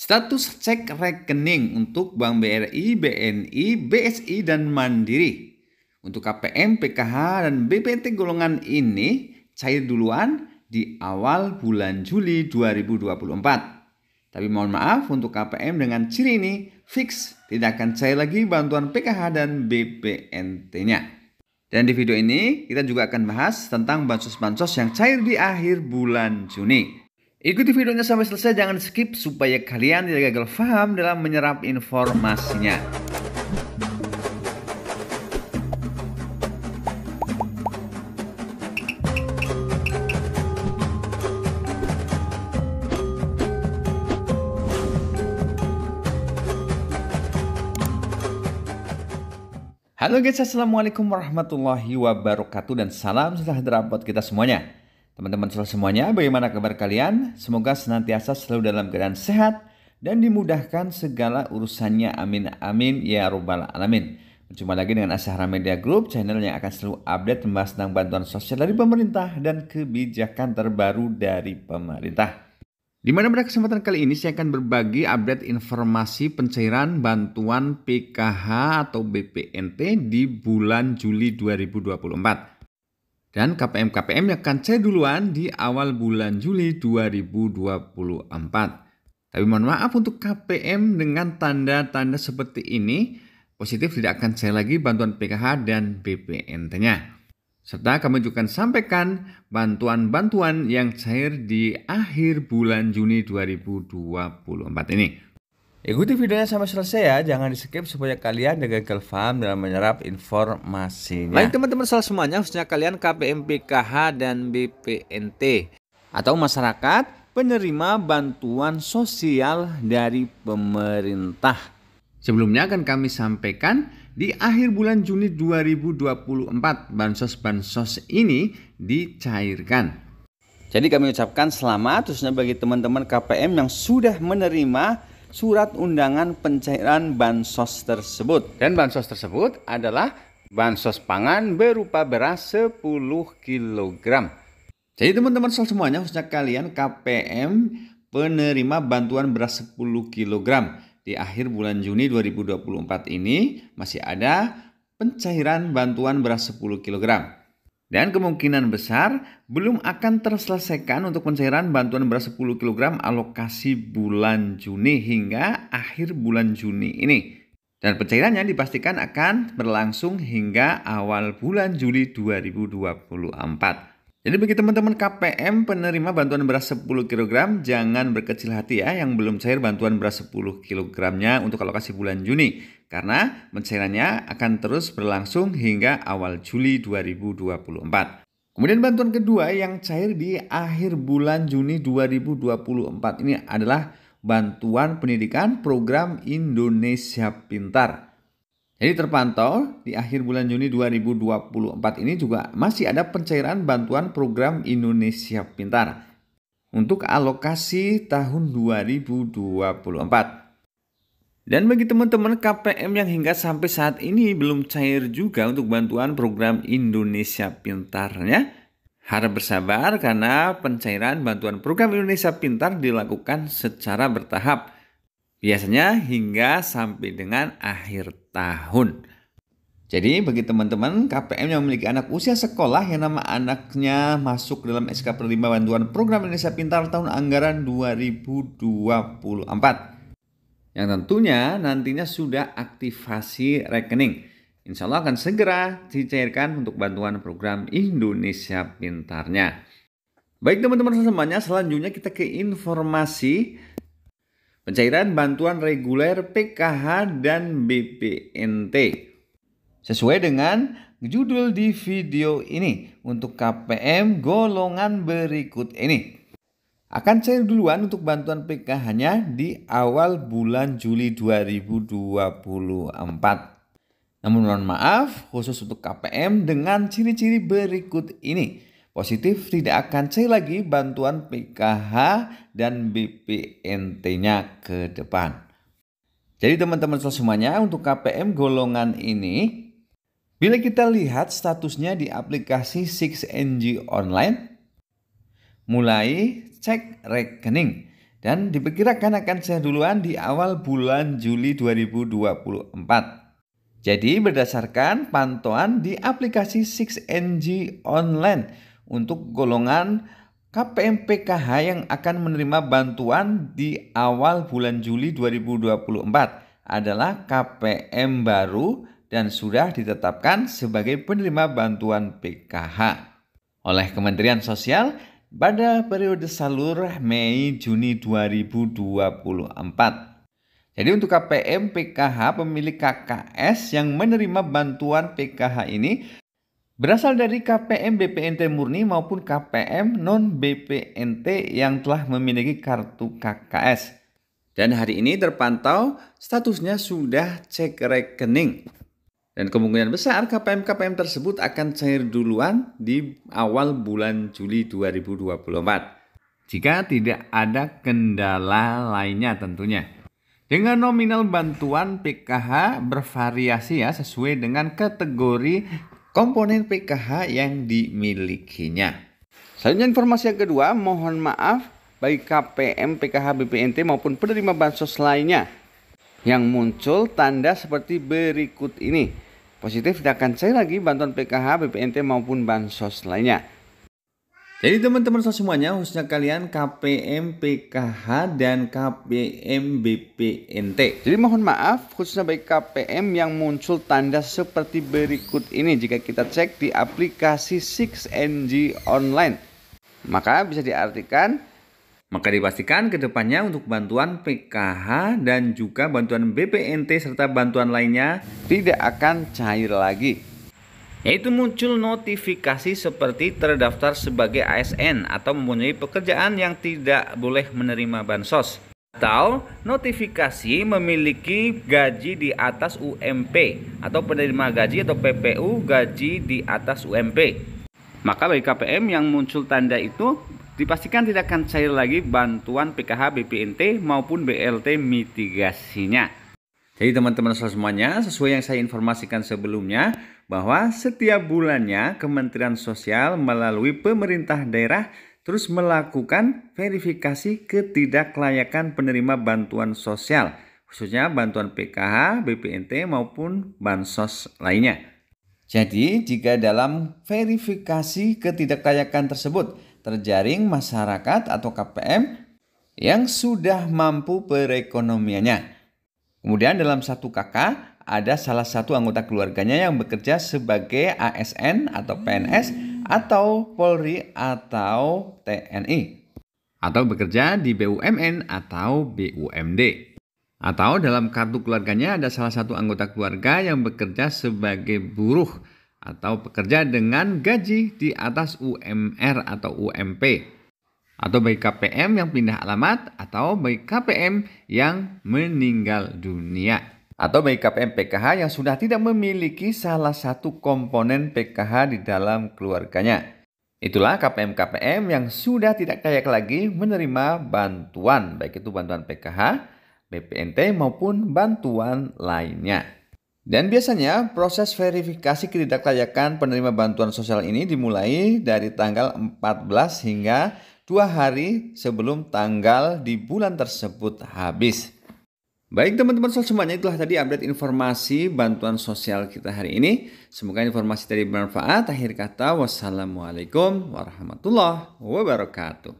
Status cek rekening untuk Bank BRI, BNI, BSI, dan Mandiri. Untuk KPM, PKH, dan BPNT golongan ini cair duluan di awal bulan Juli 2024. Tapi mohon maaf untuk KPM dengan ciri ini fix tidak akan cair lagi bantuan PKH dan BPNT-nya. Dan di video ini kita juga akan bahas tentang bansos-bansos yang cair di akhir bulan Juni. Ikuti videonya sampai selesai, jangan skip supaya kalian tidak gagal paham dalam menyerap informasinya. Halo guys, Assalamualaikum warahmatullahi wabarakatuh dan salam sejahtera buat kita semuanya. Teman-teman semuanya, bagaimana kabar kalian? Semoga senantiasa selalu dalam keadaan sehat dan dimudahkan segala urusannya. Amin amin ya robbal alamin. Berjumpa lagi dengan Asahara Media Group, channel yang akan selalu update membahas tentang bantuan sosial dari pemerintah dan kebijakan terbaru dari pemerintah. Di mana pada kesempatan kali ini saya akan berbagi update informasi pencairan bantuan PKH atau BPNT di bulan Juli 2024 dan KPM-KPM yang akan cair duluan di awal bulan Juli 2024. Tapi mohon maaf untuk KPM dengan tanda-tanda seperti ini, positif tidak akan saya lagi bantuan PKH dan BPNT-nya. Serta kami juga akan sampaikan bantuan-bantuan yang cair di akhir bulan Juni 2024 ini. Ikuti videonya sampai selesai ya, jangan di skip supaya kalian gak gagal dalam menyerap informasinya. Baik teman-teman soal semuanya, khususnya kalian KPM PKH dan BPNT atau masyarakat penerima bantuan sosial dari pemerintah. Sebelumnya akan kami sampaikan di akhir bulan Juni 2024 bansos-bansos ini dicairkan. Jadi kami ucapkan selamat khususnya bagi teman-teman KPM yang sudah menerima surat undangan pencairan bansos tersebut. Dan bansos tersebut adalah bansos pangan berupa beras 10 kg. Jadi teman-teman semuanya khususnya kalian KPM penerima bantuan beras 10 kg di akhir bulan Juni 2024 ini masih ada pencairan bantuan beras 10 kg dan kemungkinan besar belum akan terselesaikan untuk pencairan bantuan beras 10 kg alokasi bulan Juni hingga akhir bulan Juni ini. Dan pencairannya dipastikan akan berlangsung hingga awal bulan Juli 2024. Jadi bagi teman-teman KPM penerima bantuan beras 10 kg jangan berkecil hati ya yang belum cair bantuan beras 10 kg-nya untuk alokasi bulan Juni karena pencairannya akan terus berlangsung hingga awal Juli 2024. Kemudian bantuan kedua yang cair di akhir bulan Juni 2024 ini adalah bantuan pendidikan program Indonesia Pintar. Jadi terpantau di akhir bulan Juni 2024 ini juga masih ada pencairan bantuan program Indonesia Pintar untuk alokasi tahun 2024. Dan bagi teman-teman KPM yang hingga sampai saat ini belum cair juga untuk bantuan program Indonesia Pintarnya, harap bersabar karena pencairan bantuan program Indonesia Pintar dilakukan secara bertahap, biasanya hingga sampai dengan akhir tahun. Jadi bagi teman-teman KPM yang memiliki anak usia sekolah yang nama anaknya masuk dalam SK penerima bantuan program Indonesia Pintar tahun anggaran 2024 yang tentunya nantinya sudah aktivasi rekening. Insya Allah akan segera dicairkan untuk bantuan program Indonesia Pintarnya. Baik teman-teman semuanya, selanjutnya kita ke informasi pencairan bantuan reguler PKH dan BPNT. Sesuai dengan judul di video ini untuk KPM golongan berikut ini. Akan cair duluan untuk bantuan PKH-nya di awal bulan Juli 2024. Namun mohon maaf khusus untuk KPM dengan ciri-ciri berikut ini. Positif tidak akan cair lagi bantuan PKH dan BPNT-nya ke depan. Jadi teman-teman semuanya untuk KPM golongan ini bila kita lihat statusnya di aplikasi 6NG online mulai cek rekening dan diperkirakan akan saya duluan di awal bulan Juli 2024. Jadi berdasarkan pantauan di aplikasi 6NG online untuk golongan KPM PKH yang akan menerima bantuan di awal bulan Juli 2024 adalah KPM baru dan sudah ditetapkan sebagai penerima bantuan PKH oleh Kementerian Sosial pada periode salur Mei-Juni 2024. Jadi untuk KPM PKH pemilik KKS yang menerima bantuan PKH ini berasal dari KPM BPNT murni maupun KPM non BPNT yang telah memiliki kartu KKS. Dan hari ini terpantau statusnya sudah cek rekening. Dan kemungkinan besar KPM-KPM tersebut akan cair duluan di awal bulan Juli 2024. Jika tidak ada kendala lainnya tentunya. Dengan nominal bantuan PKH bervariasi ya sesuai dengan kategori komponen PKH yang dimilikinya. Selanjutnya informasi yang kedua, mohon maaf bagi KPM, PKH, BPNT maupun penerima bansos lainnya yang muncul tanda seperti berikut ini. Positif akan cari lagi bantuan PKH, BPNT maupun bansos lainnya. Jadi teman-teman semuanya khususnya kalian KPM PKH dan KPM BPNT. Jadi mohon maaf khususnya bagi KPM yang muncul tanda seperti berikut ini jika kita cek di aplikasi 6NG online. Maka bisa diartikan maka dipastikan ke depannya untuk bantuan PKH dan juga bantuan BPNT serta bantuan lainnya tidak akan cair lagi. Yaitu muncul notifikasi seperti terdaftar sebagai ASN atau mempunyai pekerjaan yang tidak boleh menerima bansos atau notifikasi memiliki gaji di atas UMP atau penerima gaji atau PPU gaji di atas UMP. Maka bagi KPM yang muncul tanda itu Dipastikan tidak akan cair lagi bantuan PKH BPNT maupun BLT mitigasinya. Jadi teman-teman semuanya, sesuai yang saya informasikan sebelumnya, bahwa setiap bulannya Kementerian Sosial melalui pemerintah daerah terus melakukan verifikasi ketidaklayakan penerima bantuan sosial, khususnya bantuan PKH, BPNT maupun bansos lainnya. Jadi, jika dalam verifikasi ketidaklayakan tersebut terjaring masyarakat atau KPM yang sudah mampu perekonomiannya. Kemudian dalam satu KK ada salah satu anggota keluarganya yang bekerja sebagai ASN atau PNS atau Polri atau TNI atau bekerja di BUMN atau BUMD. Atau dalam kartu keluarganya ada salah satu anggota keluarga yang bekerja sebagai buruh atau pekerja dengan gaji di atas UMR atau UMP atau baik KPM yang pindah alamat atau baik KPM yang meninggal dunia atau baik KPM PKH yang sudah tidak memiliki salah satu komponen PKH di dalam keluarganya. Itulah KPM-KPM yang sudah tidak kayak lagi menerima bantuan, baik itu bantuan PKH, BPNT maupun bantuan lainnya. Dan biasanya proses verifikasi ketidaklayakan penerima bantuan sosial ini dimulai dari tanggal 14 hingga 2 hari sebelum tanggal di bulan tersebut habis. Baik teman-teman soal semuanya itulah tadi update informasi bantuan sosial kita hari ini. Semoga informasi tadi bermanfaat. Akhir kata wassalamualaikum warahmatullahi wabarakatuh.